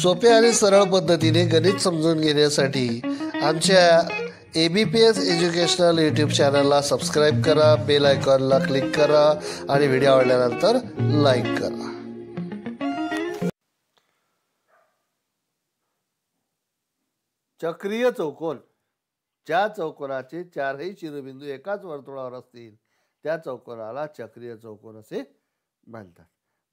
सोप्या आणि सरळ पद्धतीने गणित समजून घेण्यासाठी आमच्या A B P S educational YouTube चॅनलला सबस्क्राईब करा बेल आयकॉनला क्लिक करा आणि व्हिडिओ आवडल्यानंतर लाईक करा चक्रीय चौकोन ज्या चौकोनाचे चारही शिरोबिंदू एकाच वर्तुळावर असतील त्या चौकोनाला चक्रीय चौकोन असे म्हणतात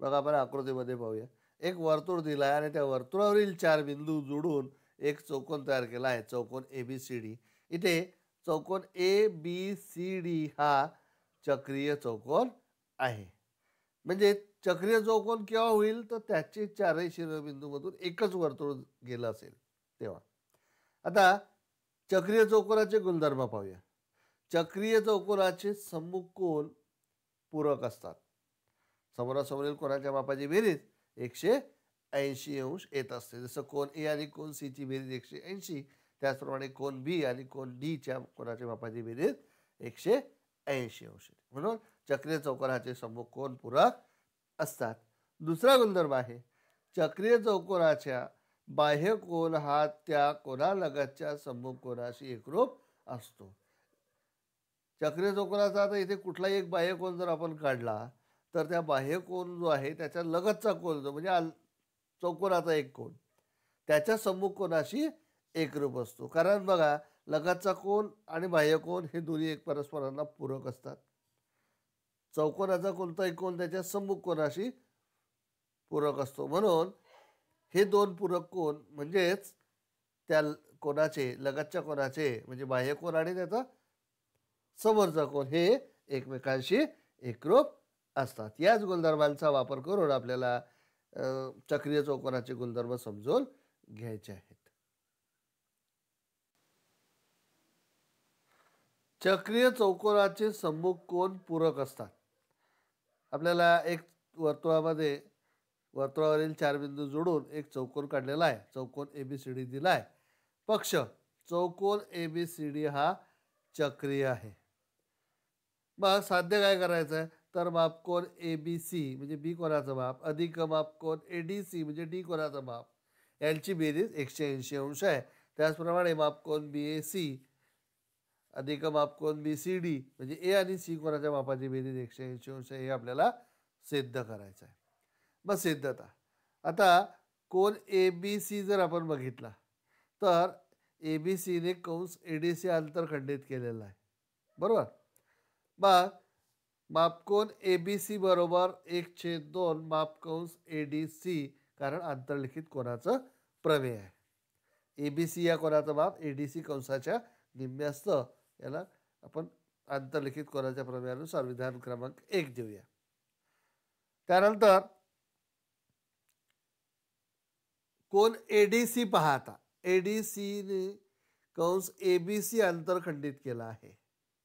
बघा आपण आकृतीमध्ये पाहूया एक वर्तुळ दिला आहे आणि त्या वर्तुळावरील चार बिंदू जोडून एक चौकोन तयार केला आहे चौकोन ए बी सी डी इथे चौकोन ए बी सी डी हा चक्रीय चौकोन आहे म्हणजे चक्रीय चौकोन केव्हा होईल तर त्याचे चारही शिरबिंदूमधून एकच वर्तुळ गेलं असेल तेव्हा आता चक्रीय चौकोनाचे गुणधर्म पाहूया चक्रीय चौकोनाचे सम्मुख कोण पूरक असतात समोरासमोरील कोणाच्या मापाची बेरीज एकशे ऐंशी अंश येत असते जसं कोण ए आणि कोण सीची बेरीज एकशे ऐंशी त्याचप्रमाणे कोण बी आणि कोण डीच्या कोणाच्या बापाची बेरीज एकशे ऐंशी अंश म्हणून चक्रीय चौकोनाचे समूह कोण पूरक असतात दुसरा गुणधर्म आहे चक्रीय चौकोनाच्या बाह्य कोण हा त्या कोणालगतच्या समूह कोणाशी एकरूप असतो चक्रीय चौकोनाचा आता इथे कुठलाही एक बाह्य कोण जर आपण काढला तर त्या बाह्य कोण जो आहे त्याच्या लगतचा कोण जो म्हणजे आल चौकोनाचा एक कोण त्याच्या सम्मुख कोणाशी एकरूप असतो कारण बघा लगतचा कोण आणि बाह्य कोण हे दोन्ही एक परस्परांना पूरक असतात चौकोनाचा एक कोण त्याच्या सम्मुख कोणाशी पूरक असतो म्हणून हे दोन पूरक कोण म्हणजेच त्या कोणाचे लगतच्या कोणाचे म्हणजे बाह्य कोण आणि त्याचा समोरचा कोण हे एकमेकांशी एकरूप असतात याच गुणधर्मांचा वापर करून आपल्याला चक्रीय चौकोनाचे गुणधर्म समजून घ्यायचे आहेत चक्रीय चौकोनाचे सम्मुख कोण पूरक असतात आपल्याला एक वर्तुळामध्ये वर्तुळावरील चार बिंदू जोडून एक चौकोन काढलेला आहे चौकोन ए बी सी डी दिला आहे पक्ष चौकोन ए बी सी डी हा चक्रीय आहे मग साध्य काय करायचं आहे तर बाप कोण ए बी सी म्हणजे बी कोणाचा बाप अधिक बाप कोण ए डी सी म्हणजे डी कोणाचा बाप यांची बेरीज एकशे ऐंशी अंश आहे त्याचप्रमाणे बाप कोण बी ए सी अधिक बाप कोण बी सी डी म्हणजे ए आणि सी कोणाच्या बापाची बेरीज एकशे ऐंशी अंश हे आपल्याला सिद्ध करायचं आहे मग सिद्धता आता कोण ए बी सी जर आपण बघितला तर ए बी सीने कंस ए डी सी अंतर खंडित केलेला आहे बरोबर मग मापकोन ए बी सी बरोबर एक छेद दोन मापकोस ए डी सी कारण आंतरलिखित कोणाचं प्रमेय आहे ए बी सी या कोणाचं माप ए डी सी कंसाच्या निम्म्यास्त याला आपण आंतरलिखित कोणाच्या प्रमेयानुसार विधान क्रमांक एक देऊया त्यानंतर कोण ए डी सी पाहता ए डी सीने कंस ए बी सी अंतरखंडित केला आहे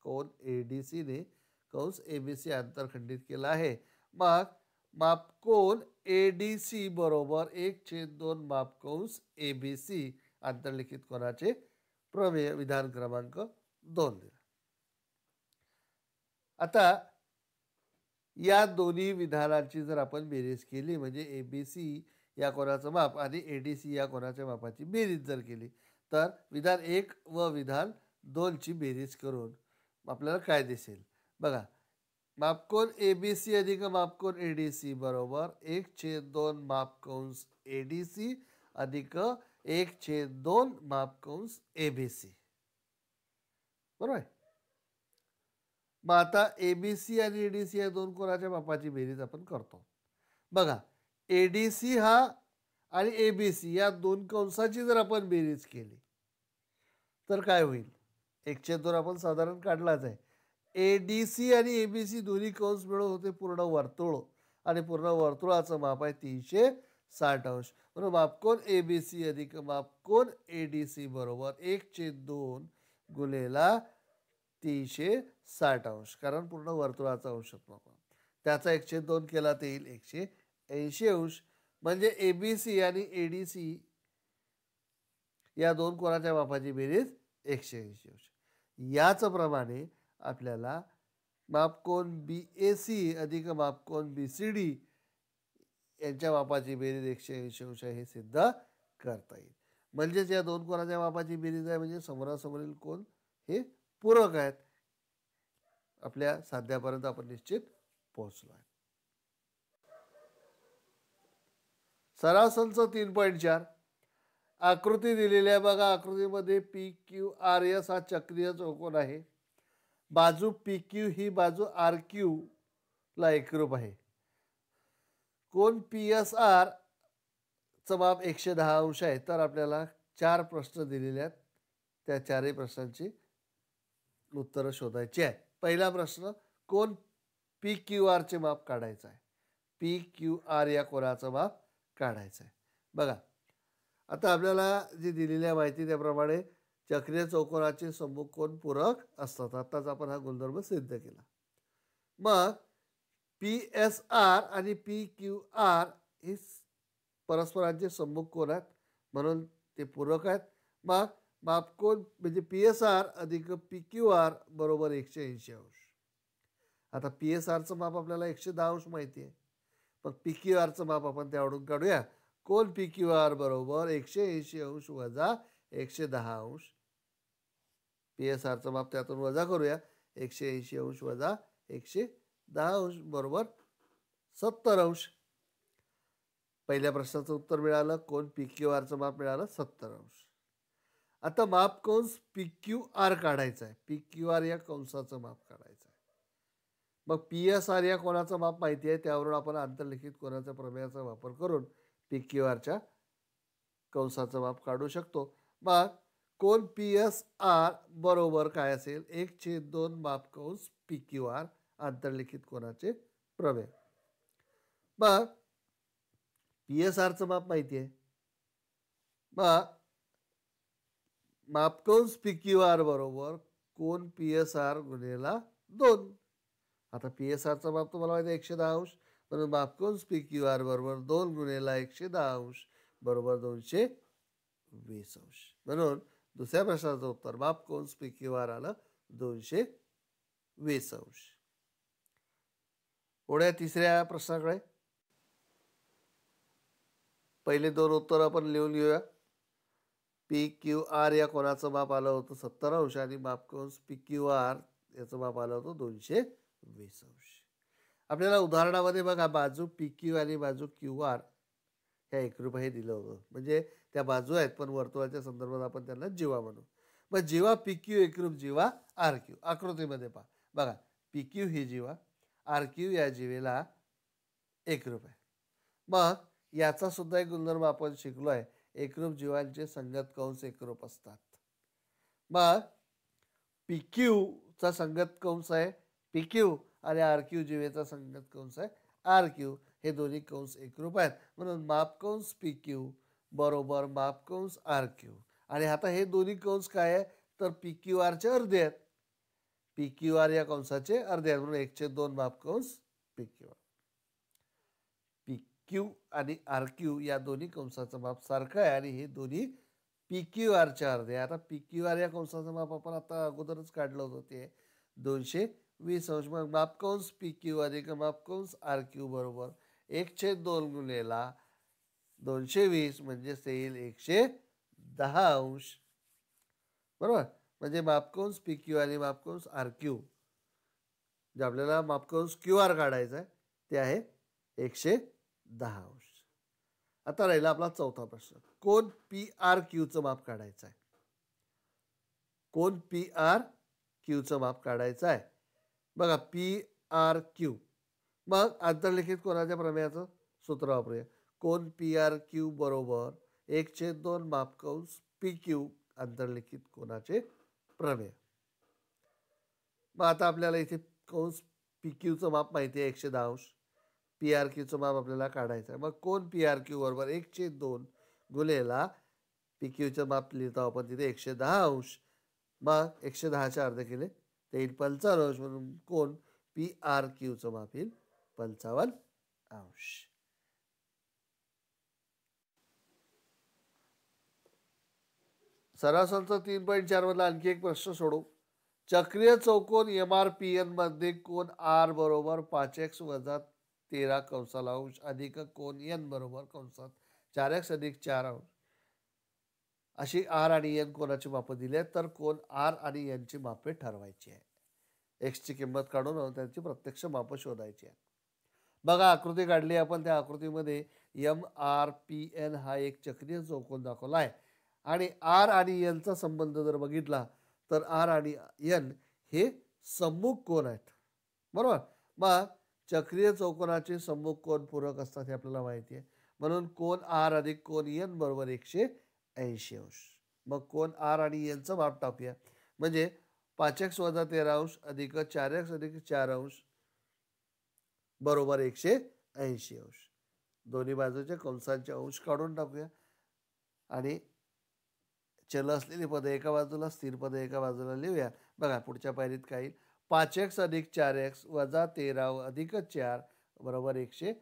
कोण ए डी सीने कंस ए बी सी अंतर केला आहे मग मापकोन ए डी सी बरोबर एक छेद दोन मापकंस ए बी सी आंतरलिखित कोणाचे प्रमेय विधान क्रमांक दोन दिला आता या दोन्ही विधानांची जर आपण बेरीज केली म्हणजे ए बी सी या कोणाचं माप आणि ए डी सी या कोणाच्या मापाची बेरीज जर केली तर विधान एक व विधान दोनची बेरीज करून आपल्याला काय दिसेल बघा मापकोन ए बी सी अधिक मापकोन ए डी सी बरोबर एक छेद दोन मापकंस ए डी सी अधिक एक छेद दोन मापकंस ए बी सी बरोबर मग आता ए बी सी आणि ए डी सी या दोन कोणाच्या मापाची बेरीज आपण करतो बघा ए डी सी हा आणि ए बी सी या दोन कंसाची जर आपण बेरीज केली तर काय होईल छेद दोन आपण साधारण काढलाच आहे ए डी सी आणि ए बी सी दोन्ही कंस मिळून होते पूर्ण वर्तुळ आणि पूर्ण वर्तुळाचं माप आहे तीनशे साठ अंश म्हणून मापकोन ए बी सी अधिक मापकोन ए डी सी बरोबर एक चे दोन गुलेला तीनशे साठ अंश कारण पूर्ण वर्तुळाचा अंश त्याचा एकशे दोन केला ते येईल एकशे ऐंशी अंश म्हणजे ए बी सी आणि ए डी सी या दोन कोणाच्या मापाची बेरीज एकशे ऐंशी अंश याचप्रमाणे आपल्याला मापकोन बी ए सी अधिक मापकोन बी सी डी यांच्या मापाची बेरीज एकशे ऐंशी अंश हे सिद्ध करता येईल म्हणजेच या दोन कोणाच्या मापाची बेरीज आहे म्हणजे समोरासमोरील कोण हे पूरक आहेत आपल्या साध्यापर्यंत आपण निश्चित पोहोचलो आहे सरासरचं तीन पॉईंट चार आकृती दिलेली आहे बघा आकृतीमध्ये पी क्यू आर एस हा चक्रीय चौकोन आहे बाजू पी क्यू ही बाजू आर क्यूला एकरूप आहे कोण पी एस आर माप एकशे दहा अंश आहे तर आपल्याला चार प्रश्न दिलेले आहेत त्या चारही प्रश्नांची उत्तरं शोधायची आहे पहिला प्रश्न कोण पी क्यू आरचे माप काढायचं आहे पी क्यू आर या कोणाचं माप काढायचं आहे बघा आता आपल्याला जी दिलेली आहे माहिती त्याप्रमाणे चक्रीय चौकोनाचे सम्मुख कोण पूरक असतात आत्ताच आपण हा गुणधर्म सिद्ध केला मग पी एस आर आणि पी क्यू आर हे परस्परांचे सम्मुख कोण आहेत म्हणून ते पूरक आहेत मग कोण म्हणजे पी एस आर अधिक पी क्यू आर बरोबर एकशे ऐंशी अंश आता पी एस आरचं माप आपल्याला एकशे दहा अंश माहिती आहे पण पी क्यू आरचं माप आपण त्यावरून काढूया कोण पी क्यू आर बरोबर एकशे ऐंशी अंश वजा एकशे दहा अंश पी एस आरचं माप त्यातून वजा करूया एकशे ऐंशी अंश वजा एकशे दहा अंश बरोबर सत्तर अंश पहिल्या प्रश्नाचं उत्तर मिळालं कोण पी क्यू आरचं माप मिळालं सत्तर अंश आता माप कोण पी क्यू आर काढायचं आहे पी क्यू आर या कंसाचं माप काढायचं आहे मग पी एस आर या कोणाचं माप माहिती आहे त्यावरून आपण आंतरलिखित कोणाच्या प्रमेयाचा वापर करून पी क्यू आरच्या कंसाचं माप काढू शकतो मग कोण पी एस आर बरोबर काय असेल एक छेद दोन माप कौस पी क्यू आर आंतरलिखित कोणाचे प्रवेश मग पी एस आरचं माप माहिती आहे मग मापकंस पी क्यू आर बरोबर कोण पी एस आर गुन्हेला दोन आता पी एस आरचा माप तुम्हाला माहिती आहे एकशे दहा अंश म्हणून मापकंस पी क्यू आर बरोबर दोन गुन्हेला एकशे दहा अंश बरोबर दोनशे वीस अंश म्हणून दुसऱ्या प्रश्नाचं उत्तर बाप कोण पी क्यू आर आलं दोनशे वीस अंश पुढे तिसऱ्या प्रश्नाकडे पहिले दोन उत्तर आपण लिहून घेऊया पी क्यू आर या कोणाचं माप आलं होतं सत्तर अंश आणि बाप कोन्स पी क्यू आर याचं माप आलं होतं दोनशे वीस अंश आपल्याला उदाहरणामध्ये बघा बाजू पी क्यू आणि बाजू क्यू आर ह्या एकरूप हे दिलं होतं म्हणजे त्या बाजू आहेत पण वर्तुळाच्या संदर्भात आपण त्यांना जीवा म्हणू मग जीवा पी क्यू एकरूप जीवा आर क्यू आकृतीमध्ये पहा बघा पी क्यू ही जीवा आर क्यू या जीवेला रूप आहे मग याचा सुद्धा एक गुणधर्म आपण शिकलो आहे एकरूप जीवांचे संगत कंस एकरूप असतात मग पी क्यूचा संगत कंस आहे पी क्यू आणि आर क्यू जीवेचा संगत कंस आहे आर क्यू हे दोन्ही कंस एकरूप आहेत म्हणून कंस पी क्यू बरोबर कंस आर क्यू आणि आता हे दोन्ही कंस काय आहे तर पी क्यू आरचे अर्धे आहेत पी क्यू आर या कंसाचे अर्धे आहेत म्हणून एकशे दोन कंस P Q R P Q आणि आर क्यू या दोन्ही कंसाचं माप सारखं आहे आणि हे दोन्ही पी क्यू च्या अर्धे आता पी क्यू आर या कंसाचं माप आपण आता अगोदरच काढलं होतं ते दोनशे वीस अंश मग मापकंस पी क्यू अधिक कंस आर क्यू बरोबर एक छेद दोन गुन्हेला दोनशे वीस म्हणजे येईल एकशे दहा अंश बरोबर म्हणजे मापकोन्स पी क्यू आणि मापकोन्स आर क्यू जे आपल्याला मापकोन्स क्यू आर काढायचं आहे ते आहे एकशे दहा अंश आता राहिला आपला चौथा प्रश्न कोण पी आर क्यूचं माप काढायचं आहे कोण पी आर क्यूचं माप काढायचं आहे बघा पी आर क्यू मग आंतरलिखित कोणाच्या प्रमेयाचं सूत्र वापरूया कोण पी आर क्यू बरोबर एक छे दोन मापकौंस पी क्यू आंतरलिखित कोणाचे प्रमेय मग आता आपल्याला इथे कंस पी क्यूचं माप माहिती आहे एकशे दहा अंश पी आर क्यूचं माप आपल्याला काढायचं आहे मग कोण पी आर क्यू बरोबर एकशे दोन गुलेला पी क्यूचं माप लिहितो आपण तिथे एकशे दहा अंश मग एकशे दहाचे अर्ध केले ते येईल पंचावन्न अंश म्हणून कोण पी आर क्यूचं माप येईल पंचावन्न अंश सरासरचा तीन पॉईंट चार मधला आणखी एक प्रश्न सोडू चक्रीय चौकोन एम आर पी एन मध्ये कोण आर बरोबर पाच एक्स वजा तेरा कंसाला अंश अधिक कोण एन बरोबर कंसात चार एक्स अधिक चार अंश अशी आर आणि एन कोणाची मापं दिली आहेत तर कोण आर आणि एनची मापे ठरवायची आहे एक्सची किंमत काढून त्यांची प्रत्यक्ष मापं शोधायची आहे बघा आकृती काढली आपण त्या आकृतीमध्ये एम आर पी एन हा एक चक्रीय चौकोन दाखवला आहे आणि आर आणि एनचा संबंध जर बघितला तर आर आणि एन हे सम्मुख कोण आहेत बरोबर मग चक्रीय चौकोनाचे सम्मुख कोण पूरक असतात हे आपल्याला माहिती आहे म्हणून कोण आर अधिक कोण एन बरोबर एकशे ऐंशी अंश मग कोण आर आणि एनचं माप टाकूया म्हणजे पाच एक्स वजा तेरा अंश अधिक चार अधिक चार अंश बरोबर एकशे ऐंशी अंश दोन्ही बाजूच्या कंसांचे अंश काढून टाकूया आणि चल असलेली पदं एका बाजूला स्थिर पदं एका बाजूला लिहूया बघा पुढच्या पायरीत काही पाच एक्स अधिक चार एक्स वजा तेरा अधिक चार बरोबर एकशे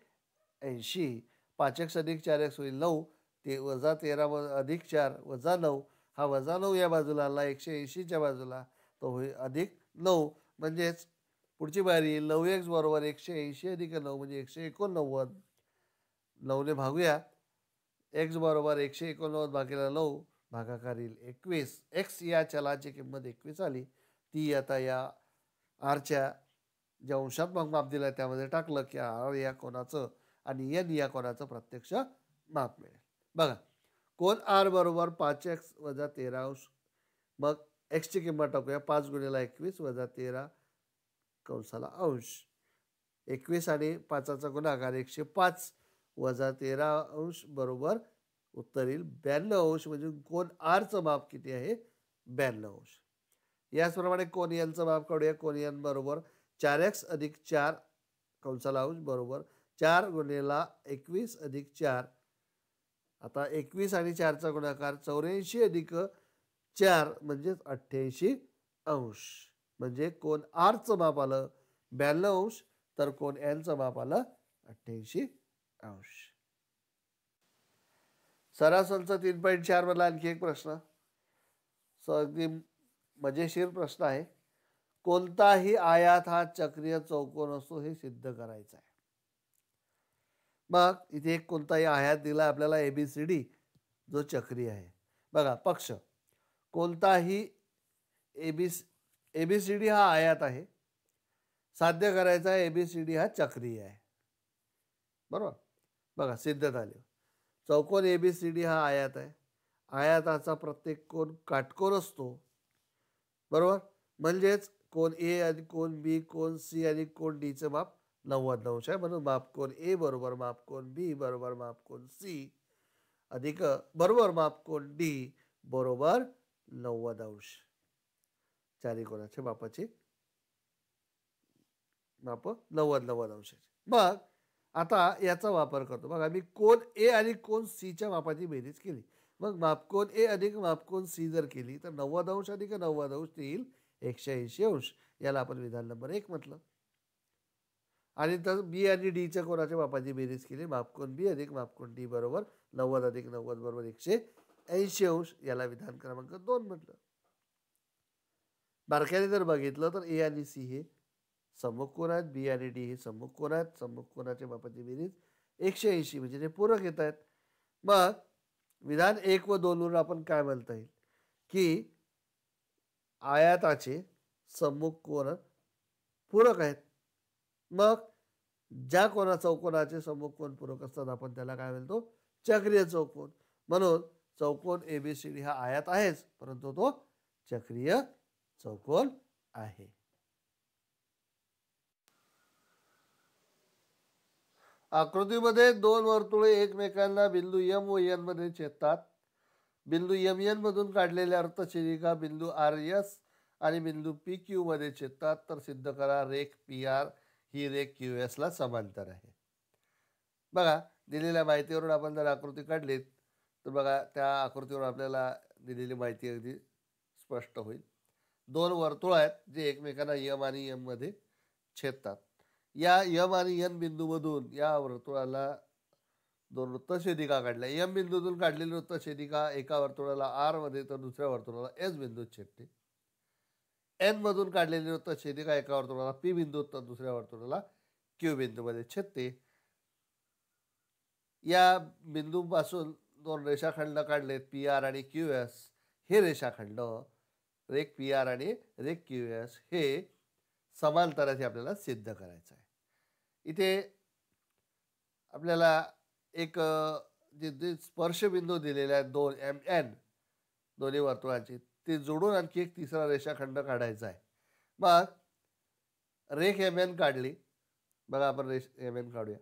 ऐंशी पाच एक्स अधिक चार एक्स होईल नऊ ते वजा तेरा व अधिक चार वजा नऊ हा वजा नऊ या बाजूला आला एकशे ऐंशीच्या बाजूला तो होईल अधिक नऊ म्हणजेच पुढची पायरी नऊ एक्स बरोबर एकशे ऐंशी अधिक नऊ म्हणजे एकशे एकोणनव्वद नऊने भागूया एक्स बरोबर एकशे एकोणनव्वद भागेला नऊ भागाकार येईल एकवीस एक्स या चलाची किंमत एकवीस आली ती आता या आरच्या ज्या अंशात्मक माप दिला त्यामध्ये टाकलं की आर या कोणाचं आणि एन या कोणाचं प्रत्यक्ष माप मिळेल बघा कोण आर बरोबर पाच एक्स वजा तेरा अंश मग एक्सची किंमत टाकूया पाच गुणिला एकवीस वजा तेरा कंसाला अंश एकवीस आणि पाचाचा गुणाकार एकशे पाच वजा तेरा अंश बरोबर उत्तर येईल ब्याण्णव अंश म्हणजे कोण आरचं माप किती आहे ब्याण्णव अंश याचप्रमाणे कोण यांचं माप काढूया कोण बरोबर चार एक्स अधिक चार कंसाला अंश बरोबर चार गुणेला एकवीस अधिक चार आता एकवीस आणि चारचा गुणाकार चौऱ्याऐंशी अधिक चार म्हणजेच अठ्ठ्याऐंशी अंश म्हणजे कोण आरचं माप आलं ब्याण्णव अंश तर कोण एलचं माप आलं अठ्ठ्याऐंशी अंश सरासरचा तीन पॉईंट चार मला आणखी एक प्रश्न स अगदी मजेशीर प्रश्न आहे कोणताही आयात हा चक्रीय चौकोन असतो हे सिद्ध करायचा आहे मग इथे एक कोणताही आयात दिला आपल्याला एबीसीडी जो चक्रीय आहे बघा पक्ष कोणताही एबीस एबीसीडी हा आयात आहे साध्य करायचा एबीसीडी हा चक्रीय आहे बरोबर बघा सिद्ध झाले चौकोन ए बी सी डी हा आयात आहे आयाताचा प्रत्येक कोण काटकोर असतो बरोबर म्हणजेच कोण ए आणि कोण बी कोण सी आणि कोण डीचं माप नव्वद अंश आहे म्हणून माप कोण ए बरोबर माप कोण बी बरोबर माप कोण सी अधिक बरोबर माप कोण डी बरोबर नव्वद अंश चारी कोणाचे बापाची बाप नव्वद नव्वद अंशाचे मग आता याचा वापर करतो मग आम्ही कोण ए आणि कोण सीच्या मापाची बेरीज केली मग मापकोन ए अधिक मापकोन सी जर केली तर नव्वद अंश अधिक नव्वद अंश येईल एकशे ऐंशी अंश याला आपण विधान नंबर एक म्हटलं आणि तर बी आणि डीच्या कोणाच्या मापाची बेरीज केली मापकोन बी अधिक मापकोन डी बरोबर नव्वद अधिक नव्वद बरोबर एकशे ऐंशी अंश याला विधान क्रमांक दोन म्हटलं बारक्याने जर बघितलं तर ए आणि सी हे समकोन आहेत बी आणि डी हे समकोन आहेत समकोनाच्या बापाची बेरीज एकशे ऐंशी म्हणजे ते पूरक येत आहेत मग विधान एक व दोनवरून आपण काय म्हणता येईल की आयाताचे सम्मुख कोण पूरक आहेत मग ज्या कोणा चौकोनाचे सम्मुख कोण पूरक असतात आपण त्याला काय म्हणतो चक्रीय चौकोन म्हणून चौकोन ए बी सी डी हा आयात आहेच परंतु तो चक्रीय चौकोन आहे आकृतीमध्ये दोन वर्तुळे एकमेकांना बिंदू यम व एन मध्ये छेदतात बिंदू यम एन मधून काढलेल्या अर्थचिरिका बिंदू आर एस आणि बिंदू पी क्यू मध्ये छेदतात तर सिद्ध करा रेख पी आर ही रेख क्यू ला समांतर आहे बघा दिलेल्या माहितीवरून आपण जर आकृती काढलीत तर बघा त्या आकृतीवरून आपल्याला दिलेली माहिती अगदी स्पष्ट होईल दोन वर्तुळ आहेत जे एकमेकांना यम आणि यममध्ये छेदतात या यम आणि यन बिंदूमधून या वर्तुळाला दोन वृत्तछेदिका काढल्या यम बिंदूतून काढलेली वृत्तछेदिका एका वर्तुळाला आरमध्ये तर दुसऱ्या वर्तुळाला एस बिंदूत छेदते एनमधून काढलेली वृत्तछेदिका एका वर्तुळाला पी बिंदूत तर दुसऱ्या वर्तुळाला क्यू बिंदूमध्ये छेदते या बिंदूपासून दोन रेषाखंड काढलेत पी आर आणि क्यू एस हे रेषाखंड रेक पी आर आणि रेक क्यू एस हे समांतराचे आपल्याला सिद्ध करायचं आहे इथे आपल्याला एक जे स्पर्शबिंदू दिलेला आहे दोन एम एन दोन्ही वर्तुळाची ते जोडून आणखी एक तिसरा रेषाखंड काढायचा आहे मग रेख एम एन काढली बघा आपण रेश एम एन काढूया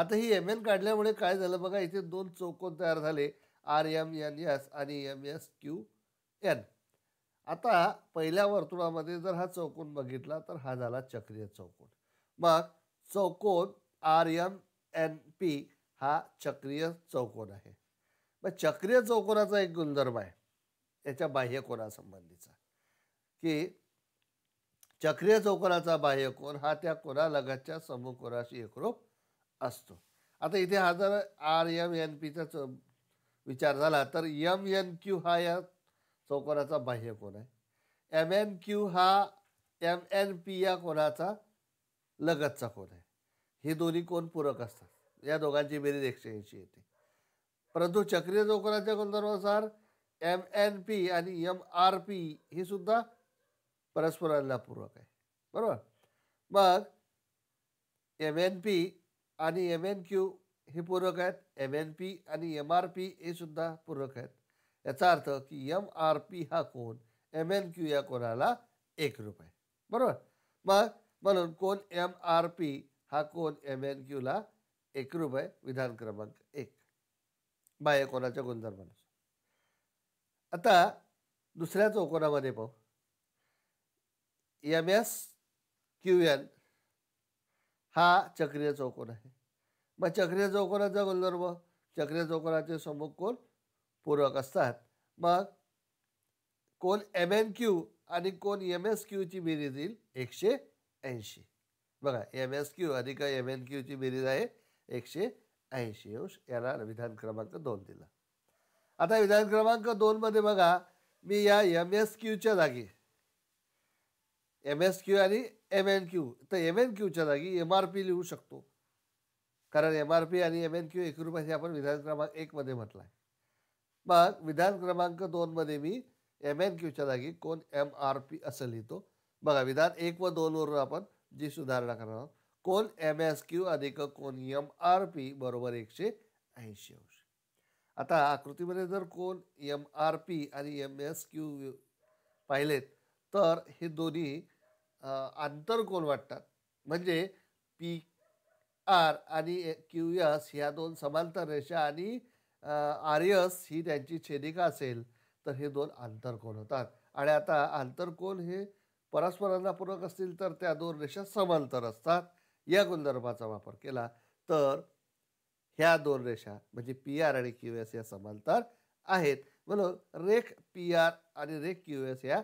आता ही एम एन काढल्यामुळे काय झालं बघा इथे दोन चौकोन तयार झाले आर एम एन एस आणि एम एस क्यू एन आता पहिल्या वर्तुळामध्ये जर हा चौकोन बघितला तर हा झाला चक्रीय चौकोन मग चौकोन आर एम एन पी हा चक्रीय चौकोन आहे मग चक्रीय चौकोनाचा एक गुणधर्म आहे याच्या बाह्यकोणासंबंधीचा की चक्रीय चौकोनाचा बाह्यकोण हा त्या कोणालगतच्या समकोणाशी एकरूप असतो आता इथे हा जर आर एम एन पीचा विचार झाला तर यम एन क्यू हा या चौकोनाचा बाह्य कोण आहे एम एन क्यू हा एम एन पी या कोणाचा लगतचा कोण आहे हे दोन्ही कोण पूरक असतात या दोघांची बेरीज एकशे ऐंशी येते परंतु चक्रीय चौकोनाच्या गुणधर्मानुसार एम एन पी आणि एम आर पी ही सुद्धा परस्परांना पूरक आहे बरोबर मग एम एन पी आणि एम एन क्यू हे पूरक आहेत एम एन पी आणि एम आर पी हे सुद्धा पूरक आहेत याचा अर्थ की एम आर पी हा कोण एम एन क्यू या कोणाला एक रुपये बरोबर मग म्हणून कोण एम आर पी हा कोण एम एन क्यूला एक रुपये विधान क्रमांक एक बाह्य कोणाच्या गुणधर्मानुसार आता दुसऱ्या चौकोनामध्ये पाहू एम एस क्यू एन हा चक्रीय चौकोन आहे मग चक्रीय चौकोनाचा गुणधर्म चक्रीय चौकोनाचे समोर कोण पूरक असतात मग कोण एम एन क्यू आणि कोण एम एस क्यूची बेरीज येईल एकशे ऐंशी बघा एम एस क्यू अधिक एम एन क्यूची बेरीज आहे एकशे ऐंशी अंश याला विधान क्रमांक दोन दिला आता विधान क्रमांक दोनमध्ये बघा मी या एम एस क्यूच्या जागी एम एस क्यू आणि एम एन क्यू तर एम एन क्यूच्या जागी एम आर पी लिहू शकतो कारण एम आर पी आणि एम एन क्यू एक रुपयाचे आपण विधान क्रमांक एकमध्ये म्हटलं आहे मग विधान क्रमांक दोनमध्ये मी एम एन क्यूच्या जागी कोण एम आर पी असं लिहितो बघा विधान एक व दोनवरून आपण जी सुधारणा करणार आहोत कोण एम एस क्यू अधिक कोण एम आर पी बरोबर एकशे ऐंशी अंश आता आकृतीमध्ये जर कोण एम आर पी आणि एम एस क्यू पाहिलेत तर हे दोन्ही आंतर कोण वाटतात म्हणजे पी आर आणि क्यू एस ह्या दोन समांतर रेषा आणि आर्यस ही त्यांची छेदिका असेल तर हे दोन आंतरकोल होतात आणि आता आंतरकोन हे परस्परांना पूरक असतील तर त्या दोन रेषा समांतर असतात या गुणधर्माचा वापर केला तर ह्या दोन रेषा म्हणजे पी आर आणि क्यू एस या समांतर आहेत म्हणून रेख पी आर आणि रेख क्यू एस या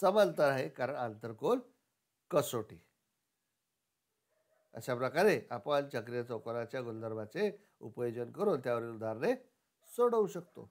समांतर आहे कारण आंतरकोल कसोटी अशा प्रकारे आपण चक्रीय चौकोनाच्या गुणधर्माचे उपयोजन करून त्यावरील उदाहरणे सोडवू शकतो